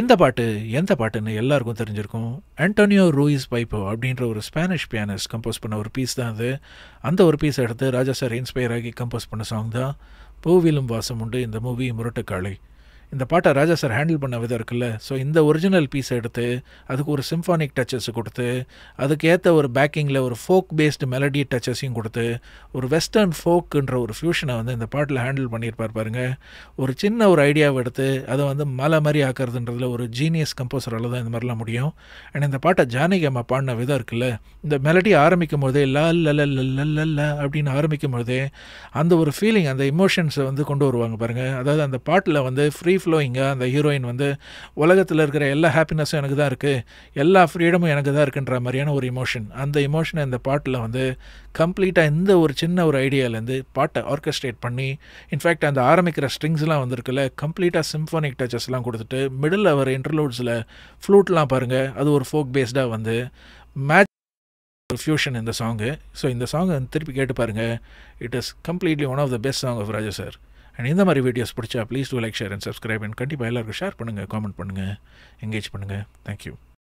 இந்த பாட்டு எந்த பாட்டுன்னு எல்லாருக்கும் தெரிஞ்சிருக்கும் அண்டோனியோ ரூயிஸ் பைப்போ அப்படின்ற ஒரு ஸ்பானிஷ் பியானஸ் கம்போஸ் பண்ண ஒரு பீஸ் தான் அது அந்த ஒரு பீஸ் எடுத்து ராஜா சார் இன்ஸ்பயர் ஆகி கம்போஸ் பண்ண சாங் தான் பூவிலும் வாசம் உண்டு இந்த மூவி முரட்டுக்காளை இந்த பாட்டை ராஜா சார் ஹேண்டில் பண்ண விதம் இருக்குல்ல ஸோ இந்த ஒரிஜினல் பீஸ் எடுத்து அதுக்கு ஒரு சிம்ஃபானிக் டச்சஸ் கொடுத்து அதுக்கேற்ற ஒரு பேக்கிங்கில் ஒரு ஃபோக் பேஸ்டு மெலடி டச்சஸையும் கொடுத்து ஒரு வெஸ்டர்ன் ஃபோக்குன்ற ஒரு ஃபியூஷனை வந்து இந்த பாட்டில் ஹேண்டில் பண்ணியிருப்பார் பாருங்கள் ஒரு சின்ன ஒரு ஐடியாவை எடுத்து அதை வந்து மலை மாதிரி ஆக்கிறதுன்றதுல ஒரு ஜீனியஸ் கம்போசரால் தான் இந்த மாதிரிலாம் முடியும் அண்ட் இந்த பாட்டை ஜானகி அம்மா பாடின விதம் இருக்குல்ல இந்த மெலடி ஆரம்பிக்கும் போதே லா ல அப்படின்னு ஆரம்பிக்கும் போதே அந்த ஒரு ஃபீலிங் அந்த இமோஷன்ஸை வந்து கொண்டு வருவாங்க பாருங்கள் அதாவது அந்த பாட்டில் வந்து ஃப்ரீ ஃப்ளோயிங்காக அந்த ஹீரோயின் வந்து உலகத்தில் இருக்கிற எல்லா ஹாப்பினஸும் எனக்கு தான் இருக்குது எல்லா ஃப்ரீடமும் எனக்கு தான் இருக்குன்ற மாதிரியான ஒரு இமோஷன் அந்த இமோஷனை இந்த பாட்டில் வந்து கம்ப்ளீட்டாக இந்த ஒரு சின்ன ஒரு ஐடியாவிலேருந்து பாட்டை ஆர்கெஸ்ட்ரேட் பண்ணி இன்ஃபேக்ட் அந்த ஆரம்பிக்கிற ஸ்ட்ரிங்ஸ்லாம் வந்திருக்குல்ல கம்ப்ளீட்டாக சிம்ஃபானிக் டச்சஸ்லாம் கொடுத்துட்டு மிடில் அவர் இன்டர்லூட்ஸில் ஃப்ளூட்லாம் பாருங்கள் அது ஒரு ஃபோக் பேஸ்டாக வந்து மேட்ச் ஒரு ஃபியூஷன் இந்த சாங்கு ஸோ இந்த சாங்கை திருப்பி கேட்டு பாருங்கள் it is completely one of the best song of Raja sir and இந்த மாதிரி வீடியோஸ் பிடிச்சா please do like share and subscribe and கண்டிப்பாக எல்லாருக்கும் ஷேர் பண்ணுங்கள் காமெண்ட் பண்ணுங்கள் என்கேஜ் பண்ணுங்கள் தேங்க்யூ